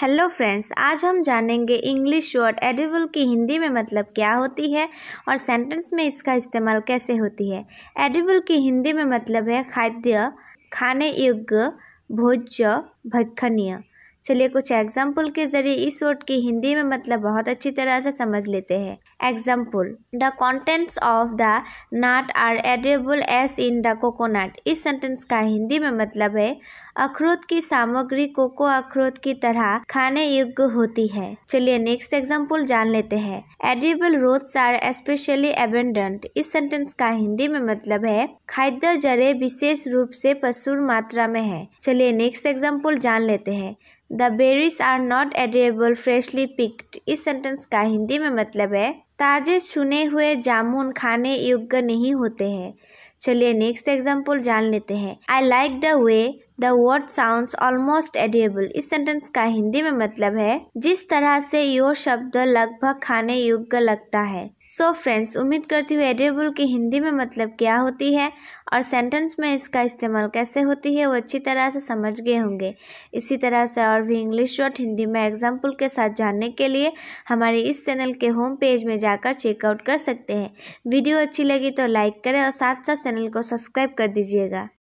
hello friends आज हम जानेंगे इंग्लिश वर्ड एडिबल की हिंदी में मतलब क्या होती है और सेंटेंस में इसका इस्तेमाल कैसे होती है एडिबल की हिंदी में मतलब है खाद्य खाने योग्य भोज्य भक्षणीय चलिए कुछ एग्जाम्पल के जरिए इस वर्ड की हिंदी में मतलब बहुत अच्छी तरह से समझ लेते हैं example the contents of the nut are edible as in the coconut इस सेंटेंस का हिंदी में मतलब है अखरोट की सामग्री कोको अखरोट की तरह खाने योग्य होती है चलिए नेक्स्ट एग्जाम्पल जान लेते हैं edible roots are specially abundant इस सेंटेंस का हिंदी में मतलब है खाद्य जरे विशेष रूप से प्रचुर मात्रा में है चलिए नेक्स्ट एग्जाम्पल जान लेते हैं the berries are not edible freshly picked इस सेंटेंस का हिंदी में मतलब है ताजे चुने हुए जामुन खाने योग्य नहीं होते हैं चलिए नेक्स्ट एग्जाम्पल जान लेते हैं I like the way the word sound almost edible इस सेंटेंस का हिंदी में मतलब है जिस तरह से यो शब्द लगभग खाने योग्य लगता है सो so फ्रेंड्स उम्मीद करती हूँ एडिएबल की हिंदी में मतलब क्या होती है और सेंटेंस में इसका इस्तेमाल कैसे होती है वो अच्छी तरह से समझ गए होंगे इसी तरह से और भी इंग्लिश और हिंदी में एग्जाम्पल के साथ जानने के लिए हमारे इस चैनल के होम पेज में जाकर चेकआउट कर सकते हैं वीडियो अच्छी लगी तो लाइक करें और साथ साथ चैनल को सब्सक्राइब कर दीजिएगा